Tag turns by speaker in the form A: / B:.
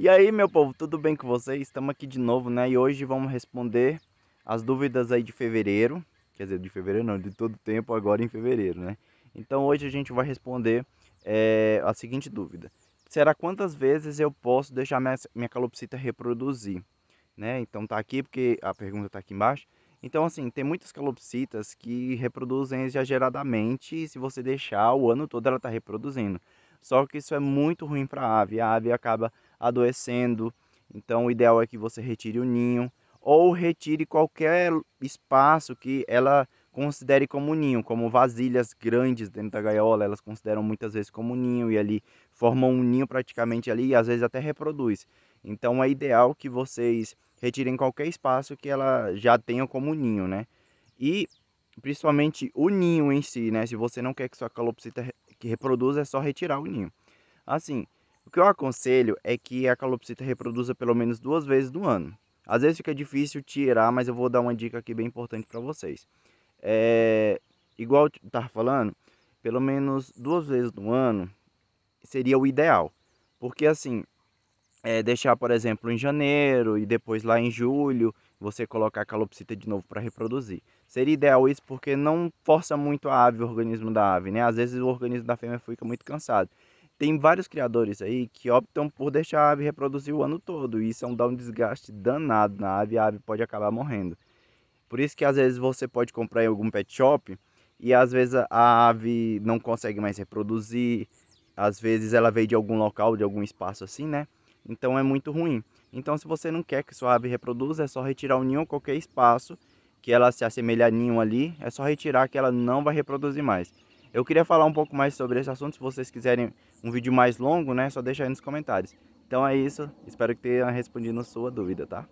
A: E aí, meu povo, tudo bem com vocês? Estamos aqui de novo, né? E hoje vamos responder as dúvidas aí de fevereiro, quer dizer, de fevereiro não, de todo tempo agora em fevereiro, né? Então hoje a gente vai responder é, a seguinte dúvida. Será quantas vezes eu posso deixar minha, minha calopsita reproduzir? Né? Então tá aqui porque a pergunta tá aqui embaixo. Então assim, tem muitas calopsitas que reproduzem exageradamente e se você deixar o ano todo ela tá reproduzindo. Só que isso é muito ruim para a ave. A ave acaba adoecendo. Então, o ideal é que você retire o ninho ou retire qualquer espaço que ela considere como ninho, como vasilhas grandes dentro da gaiola, elas consideram muitas vezes como ninho e ali formam um ninho praticamente ali e às vezes até reproduz. Então é ideal que vocês retirem qualquer espaço que ela já tenha como ninho, né? E principalmente o ninho em si, né? Se você não quer que sua calopsita reproduza, é só retirar o ninho. Assim, o que eu aconselho é que a calopsita reproduza pelo menos duas vezes no ano. Às vezes fica difícil tirar, mas eu vou dar uma dica aqui bem importante para vocês. É, igual eu estava falando, pelo menos duas vezes no ano seria o ideal. Porque assim, é, deixar, por exemplo, em janeiro e depois lá em julho, você colocar a calopsita de novo para reproduzir. Seria ideal isso porque não força muito a ave, o organismo da ave, né? Às vezes o organismo da fêmea fica muito cansado tem vários criadores aí que optam por deixar a ave reproduzir o ano todo. E isso é um, dá um desgaste danado na ave, a ave pode acabar morrendo. Por isso que às vezes você pode comprar em algum pet shop e às vezes a ave não consegue mais reproduzir, às vezes ela veio de algum local, de algum espaço assim, né? Então é muito ruim. Então se você não quer que sua ave reproduza, é só retirar o ninho qualquer espaço que ela se assemelhe a ninho ali, é só retirar que ela não vai reproduzir mais. Eu queria falar um pouco mais sobre esse assunto, se vocês quiserem um vídeo mais longo, né, só deixa aí nos comentários. Então é isso, espero que tenha respondido a sua dúvida, tá?